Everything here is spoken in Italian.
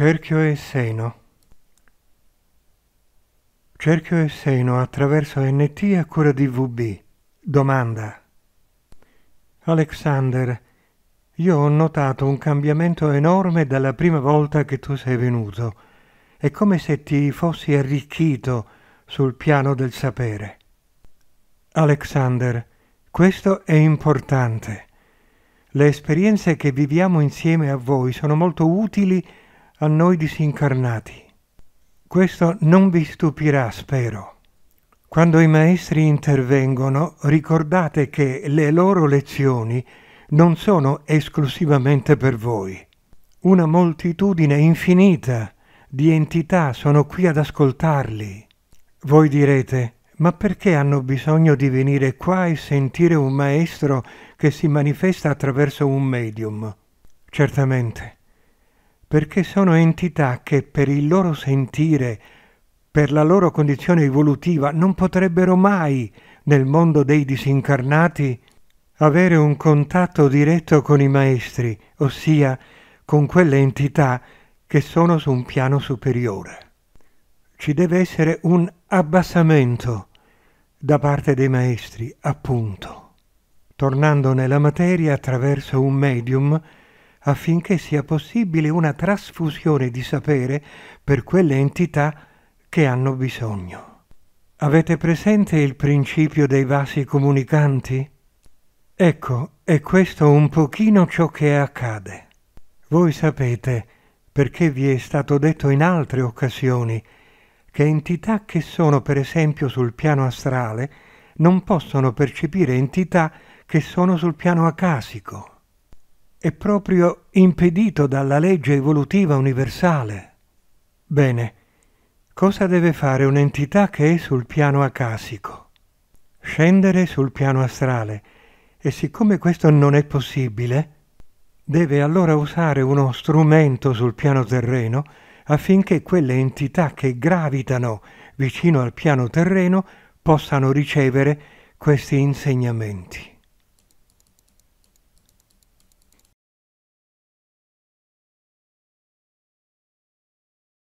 Cerchio e seno. Cerchio e seno attraverso NT a cura di VB. Domanda. Alexander, io ho notato un cambiamento enorme dalla prima volta che tu sei venuto. È come se ti fossi arricchito sul piano del sapere. Alexander, questo è importante. Le esperienze che viviamo insieme a voi sono molto utili a noi disincarnati. Questo non vi stupirà, spero. Quando i maestri intervengono, ricordate che le loro lezioni non sono esclusivamente per voi. Una moltitudine infinita di entità sono qui ad ascoltarli. Voi direte, ma perché hanno bisogno di venire qua e sentire un maestro che si manifesta attraverso un medium? Certamente, perché sono entità che per il loro sentire, per la loro condizione evolutiva, non potrebbero mai, nel mondo dei disincarnati, avere un contatto diretto con i maestri, ossia con quelle entità che sono su un piano superiore. Ci deve essere un abbassamento da parte dei maestri, appunto. Tornando nella materia attraverso un medium, affinché sia possibile una trasfusione di sapere per quelle entità che hanno bisogno. Avete presente il principio dei vasi comunicanti? Ecco, è questo un pochino ciò che accade. Voi sapete, perché vi è stato detto in altre occasioni, che entità che sono per esempio sul piano astrale non possono percepire entità che sono sul piano acasico è proprio impedito dalla legge evolutiva universale. Bene, cosa deve fare un'entità che è sul piano acasico? Scendere sul piano astrale e siccome questo non è possibile, deve allora usare uno strumento sul piano terreno affinché quelle entità che gravitano vicino al piano terreno possano ricevere questi insegnamenti.